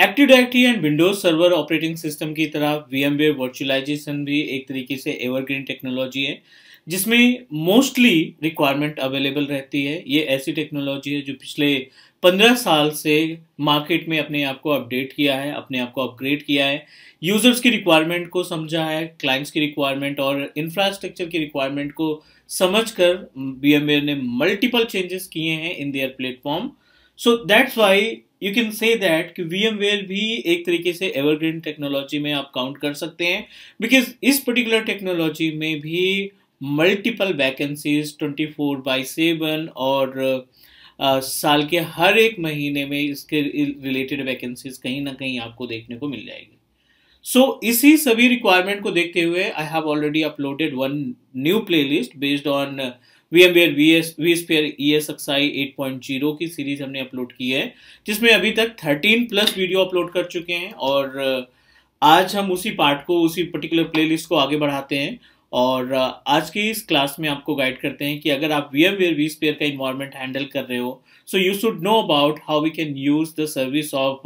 Active directory and Windows server operating system की तरह VMware virtualisation भी एक तरीके से एवरग्रीन टेक्नोलॉजी है जिसमें मोस्टली रिक्वायरमेंट अवेलेबल रहती है ये ऐसी टेक्नोलॉजी है जो पिछले पंद्रह साल से मार्केट में अपने आप को अपडेट किया है अपने आप को अपग्रेड किया है यूजर्स की रिक्वायरमेंट को समझा है क्लाइंट्स की रिक्वायरमेंट और इंफ्रास्ट्रक्चर की रिक्वायरमेंट को समझ कर ने मल्टीपल चेंजेस किए हैं in their platform so that's why you can say that कि वी भी एक तरीके से एवरग्रीन टेक्नोलॉजी में आप काउंट कर सकते हैं बिकॉज इस पर्टिकुलर टेक्नोलॉजी में भी मल्टीपल वैकेंसीज 24 बाई सेवन और आ, साल के हर एक महीने में इसके रिलेटेड वैकेंसीज कहीं ना कहीं आपको देखने को मिल जाएगी सो so, इसी सभी रिक्वायरमेंट को देखते हुए I have already uploaded one new playlist based on VMware VS vSphere ESXi 8.0 की सीरीज हमने अपलोड की है जिसमें अभी तक 13 प्लस वीडियो अपलोड कर चुके हैं और आज हम उसी पार्ट को उसी पर्टिकुलर प्लेलिस्ट को आगे बढ़ाते हैं और आज की इस क्लास में आपको गाइड करते हैं कि अगर आप VMware vSphere का इन्वायरमेंट हैंडल कर रहे हो so you should know about how we can use the service of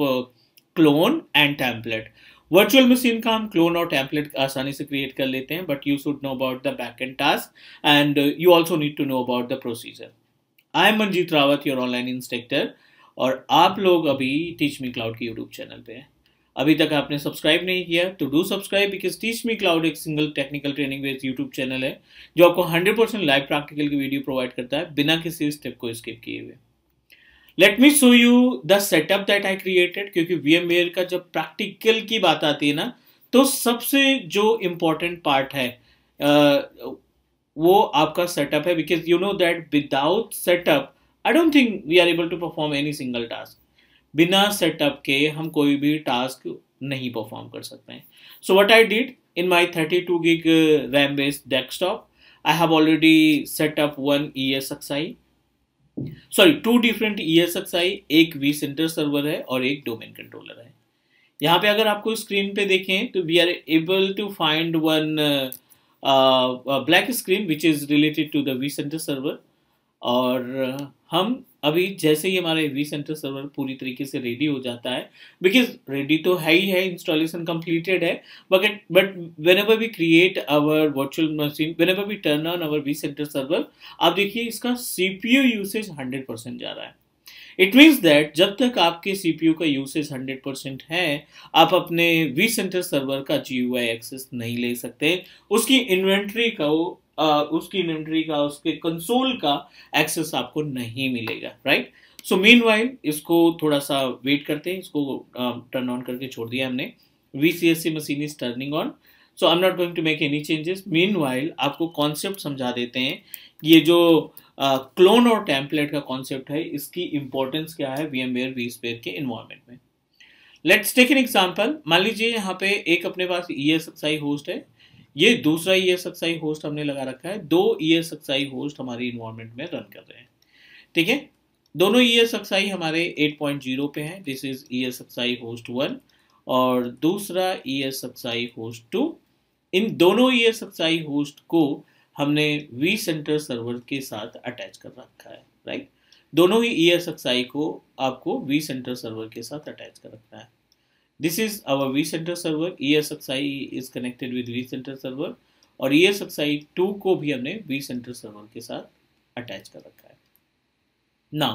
clone and template virtual machine का हम क्लोन और टैंपलेट आसानी से क्रिएट कर लेते हैं but you should know about the back end task and you also need to know about the procedure I am Manjeet Rawat your online instructor और आप लोग अभी टीच मी क्लाउड के यूट्यूब चैनल पे हैं अभी तक आपने सब्सक्राइब नहीं किया तो do subscribe because teach me cloud एक single technical training based YouTube channel है जो आपको हंड्रेड परसेंट लाइव प्रैक्टिकल की वीडियो प्रोवाइड करता है बिना किसी स्टेप को स्किप किए हुए let me show you the setup that I created क्योंकि वी का जब प्रैक्टिकल की बात आती है ना तो सबसे जो इम्पोर्टेंट पार्ट है वो आपका सेटअप है because you know that without setup I don't think we are able to perform any single task बिना सेटअप के हम कोई भी टास्क नहीं परफॉर्म कर सकते हैं so what I did in my thirty two gig RAM based desktop I have already setup one ESXi sorry two different ई एक वी सेंटर सर्वर है और एक डोमेन कंट्रोलर है यहाँ पे अगर आपको स्क्रीन पे देखें तो we are able to find one black screen which is related to the vCenter server और uh, हम अभी जैसे ही हमारा वी सेंटर सर्वर पूरी तरीके से रेडी हो जाता है बिकॉज रेडी तो है ही है इंस्टॉलेशन कंप्लीटेड है but but whenever we create our virtual machine whenever we turn on our vCenter server आप देखिए इसका सीपीयू यूसेज हंड्रेड परसेंट जा रहा है इट मीन्स दैट जब तक आपके सीपीयू का यूसेज 100 परसेंट है आप अपने वी सेंटर सर्वर का जी एक्सेस नहीं ले सकते उसकी इन्वेंट्री को उसकी इन्वेंट्री का उसके कंसोल का एक्सेस आपको नहीं मिलेगा राइट सो मीन वाइल इसको थोड़ा सा वेट करते हैं इसको टर्न ऑन करके छोड़ दिया हमने V C S C machine is turning on so I am not going to make any changes meanwhile आपको कॉन्सेप्ट समझा देते हैं ये जो क्लोन uh, और टेम्पलेट का कॉन्सेप्ट है इसकी इंपॉर्टेंस क्या है VMware vSphere के इन्वायरमेंट में लेट्स टेक एन एग्जाम्पल मान लीजिए यहाँ पे एक अपने पास ई एस आई होस्ट है ये दूसरा ई एस एक्साई होस्ट हमने लगा रखा है दो ई एस एक्साई होस्ट हमारी इन्वायरमेंट में रन कर रहे हैं ठीक है दोनों ई एस एक्साई हमारे 8.0 पे हैं this is ESXi host one और दूसरा ESXi host two इन दोनों ई एस एक्साई होस्ट को हमने वी सेंटर सर्वर के साथ अटैच कर रखा है राइट दोनों ही ई एस एक्साई को आपको वी सेंटर सर्वर के साथ अटैच कर रखना है This is our vCenter server. ESXi is connected with vCenter server और ESXi 2 को भी हमने vCenter server के साथ अटैच कर रखा है ना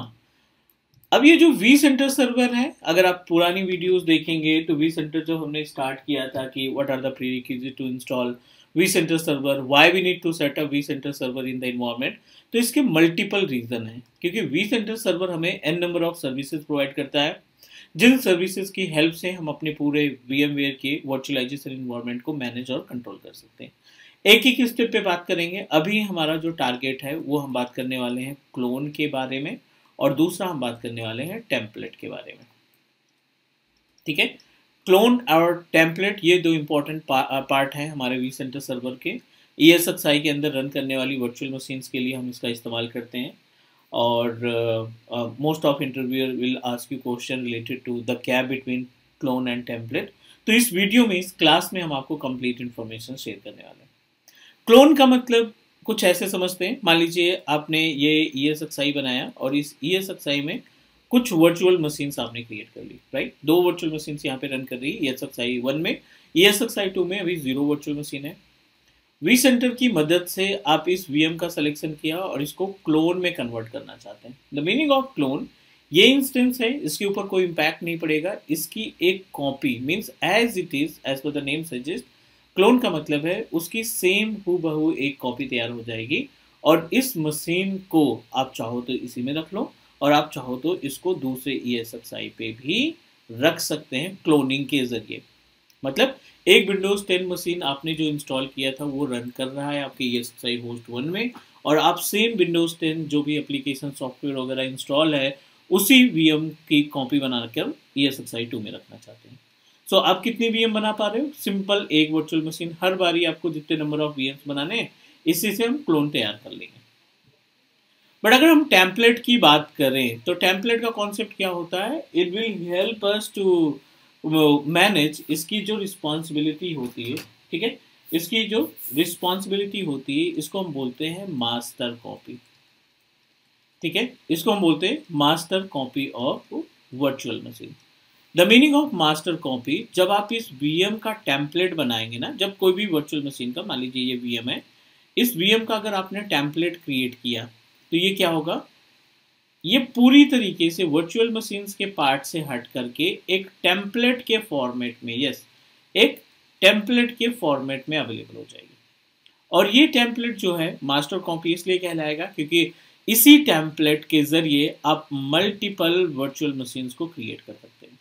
अब ये जो वी सेंटर सर्वर है अगर आप पुरानी वीडियोस देखेंगे तो वी सेंटर जो हमने स्टार्ट किया था कि what are the prerequisite to install vCenter server why we need to set up vCenter server in the environment तो इसके मल्टीपल रीजन है क्योंकि वी सेंटर सर्वर हमें an number of services provide करता है जिन services की help से हम अपने पूरे वी के वर्चुअलाइजेशन इन्वायरमेंट को मैनेज और कंट्रोल कर सकते हैं एक एक स्टेप पे बात करेंगे अभी हमारा जो टारगेट है वो हम बात करने वाले हैं क्लोन के बारे में और दूसरा हम बात करने वाले हैं टेम्पलेट के बारे में ठीक है क्लोन और टेम्पलेट ये दो इंपॉर्टेंट पा, पार्ट हैं हमारे वी सेंटर सर्वर के ई e के अंदर रन करने वाली वर्चुअल मशीन्स के लिए हम इसका इस्तेमाल करते हैं और most of interviewer will ask you question related to the gap between clone and template तो इस वीडियो में इस क्लास में हम आपको कंप्लीट इन्फॉर्मेशन शेयर करने वाले हैं क्लोन का मतलब कुछ ऐसे समझते हैं मान लीजिए आपने ये ई एस एक्स आई बनाया और इस ई एस एक्स आई में कुछ वर्चुअल मशीन्स आपने क्रिएट कर ली राइट दो वर्चुअल मशीन्स यहाँ पे रन कर रही है E S x ESXi one में E S x ESXi two में अभी जीरो वर्चुअल मशीन है वी सेंटर की मदद से आप इस वी का सिलेक्शन किया और इसको क्लोन में कन्वर्ट करना चाहते हैं द मीनिंग ऑफ क्लोन ये इंस्टेंस है इसके ऊपर कोई इम्पैक्ट नहीं पड़ेगा इसकी एक copy means as it is as per the name suggest clone का मतलब है उसकी सेम हु बहू एक कॉपी तैयार हो जाएगी और इस मशीन को आप चाहो तो इसी में रख लो और आप चाहो तो इसको दूसरे ई e एस पे भी रख सकते हैं क्लोनिंग के जरिए मतलब एक विंडोज़ 10 मशीन आपने जो इंस्टॉल किया था वो रन कर रहा है आपके ये सही होस्ट वन में और आप सेम विंडोज़ 10 जो भी एप्लीकेशन सॉफ्टवेयर वगैरह इंस्टॉल है उसी वी की कॉपी बना बनाकर ई एस टू में रखना चाहते हैं सो so, आप कितनी वी बना पा रहे हो सिंपल एक वर्चुअल मशीन हर बारी आपको जितने नंबर ऑफ वी बनाने हैं इसी से हम क्लोन तैयार कर लेंगे बट अगर हम टैंपलेट की बात करें तो टैंपलेट का कॉन्सेप्ट क्या होता है it will help us to manage इसकी जो रिस्पॉन्सिबिलिटी होती है ठीक है इसकी जो रिस्पॉन्सिबिलिटी होती है इसको हम बोलते हैं मास्टर कॉपी ठीक है इसको हम बोलते हैं master copy of virtual machine the meaning of master copy जब आप इस वीएम का टेम्पलेट बनाएंगे ना जब कोई भी वर्चुअल मशीन का मान लीजिए ये वीएम है इस वीएम का अगर आपने टेम्पलेट क्रिएट किया तो ये क्या होगा ये पूरी तरीके से वर्चुअल मशीन्स के पार्ट से हट करके एक टेम्पलेट के फॉर्मेट में यस एक टेम्पलेट के फॉर्मेट में अवेलेबल हो जाएगी और ये टेम्पलेट जो है मास्टर कॉपी इसलिए कहलाएगा क्योंकि इसी टेम्पलेट के ज़रिए आप मल्टीपल वर्चुअल मशीन्स को क्रिएट कर सकते हैं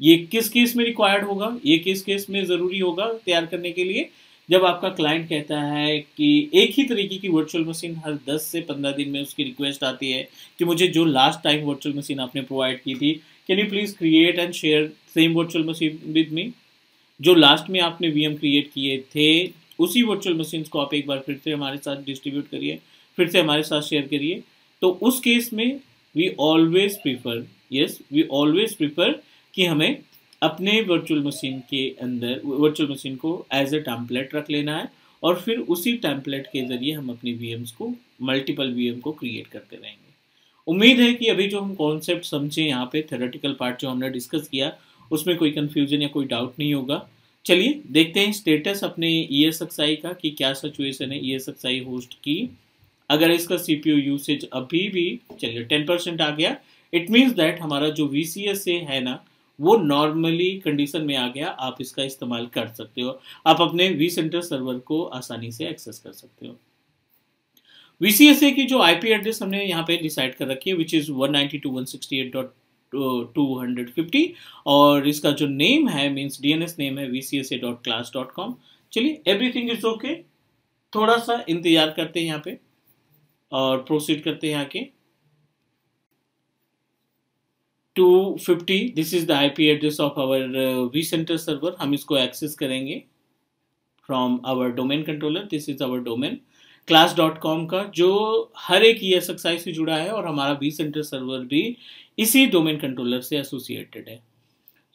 ये किस केस में रिक्वायर्ड होगा ये किस केस में ज़रूरी होगा तैयार करने के लिए जब आपका क्लाइंट कहता है कि एक ही तरीके की वर्चुअल मशीन हर 10 से 15 दिन में उसकी रिक्वेस्ट आती है कि मुझे जो लास्ट टाइम वर्चुअल मशीन आपने प्रोवाइड की थी can you please create and share same virtual machine with me जो लास्ट में आपने वी क्रिएट किए थे उसी वर्चुअल मशीन को आप एक बार फिर से हमारे साथ डिस्ट्रीब्यूट करिए फिर से हमारे साथ शेयर करिए तो उस केस में we always prefer yes we always prefer कि हमें अपने वर्चुअल मशीन के अंदर वर्चुअल मशीन को एज ए टैम्पलेट रख लेना है और फिर उसी टैम्पलेट के ज़रिए हम अपने वी को मल्टीपल वी को क्रिएट करते रहेंगे उम्मीद है कि अभी जो हम कॉन्सेप्ट समझे यहाँ पे थेरेटिकल पार्ट जो हमने डिस्कस किया उसमें कोई कन्फ्यूजन या कोई डाउट नहीं होगा चलिए देखते हैं स्टेटस अपने ई e एस का कि क्या सिचुएशन है ई एस होस्ट की अगर इसका सी पी यूसेज अभी भी चलिए टेन परसेंट आ गया इट मीन्स दैट हमारा जो वी सी एस है ना वो नॉर्मली कंडीशन में आ गया आप इसका इस्तेमाल कर सकते हो आप अपने वी सेंटर सर्वर को आसानी से एक्सेस कर सकते हो वीसीएसए की जो आईपी एड्रेस हमने यहाँ पे डिसाइड कर रखी है विच इज़ वन 192.168.250 और इसका जो नेम है मीन्स एस नेम है वी चलिए एवरीथिंग इज ओके थोड़ा सा इंतजार करते हैं यहाँ पे और प्रोसीड करते हैं यहाँ के 250 this is the IP address of our vCenter server हम इसको एक्सेस करेंगे from our domain controller this is our domain class dot com का जो हर एक ई एस आई से जुड़ा है और हमारा वी सेंटर सर्वर भी इसी डोमेन कंट्रोलर से एसोसिएटेड है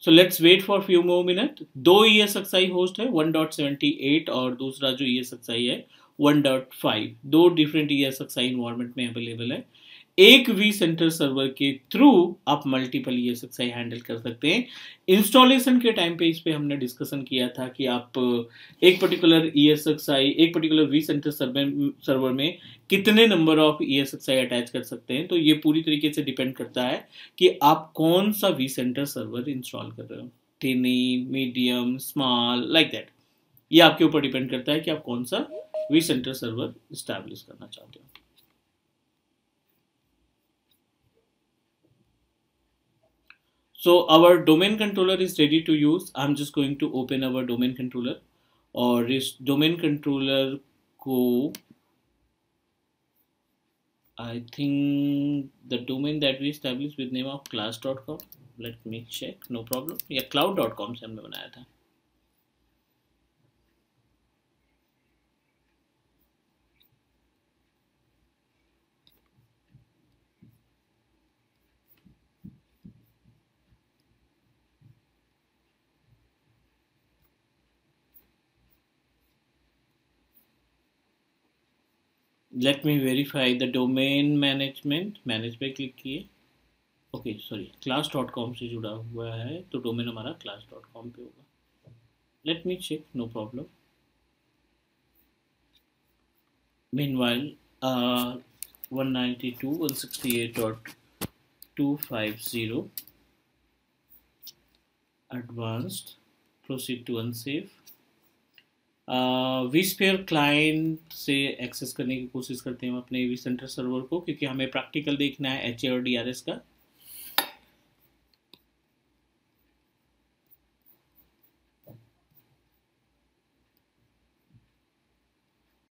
so let's wait for few more minutes दो E S x I host है वन डॉट सेवेंटी एट और दूसरा जो ई एस एक्स आई है वन डॉट फाइव दो different E S x I environment में अवेलेबल है एक वी सेंटर सर्वर के थ्रू आप मल्टीपल ये सक्सेस हैंडल कर सकते हैं इंस्टॉलेशन के टाइम पे इस पे हमने डिस्कशन किया था कि आप uh, एक पर्टिकुलर ईएसएक्सआई एक particular vCenter server server में कितने नंबर ऑफ ईएसएक्सआई अटैच कर सकते हैं तो ये पूरी तरीके से डिपेंड करता है कि आप कौन सा वी सेंटर सर्वर इंस्टॉल कर रहे हो tiny medium small like that ये आपके ऊपर डिपेंड करता है कि आप कौन सा वी सेंटर सर्वर इस्टेब्लिश करना चाहते हो So our domain controller is ready to use. I'm just going to open our domain controller or this domain controller को I think the domain that we established with name of class.com let me check no problem yeah cloud.com se humne banaya tha let me verify the domain management manage पे click किए okay sorry class dot com से जुड़ा हुआ है तो domain हमारा class dot com पे होगा let me check no problem meanwhile one ninety two one sixty eight dot two five zero advanced proceed to unsafe vSphere client से access करने की कोशिश करते हैं हम अपने वी सेंटर सर्वर को क्योंकि हमें प्रैक्टिकल देखना है एच ए और डी आर एस का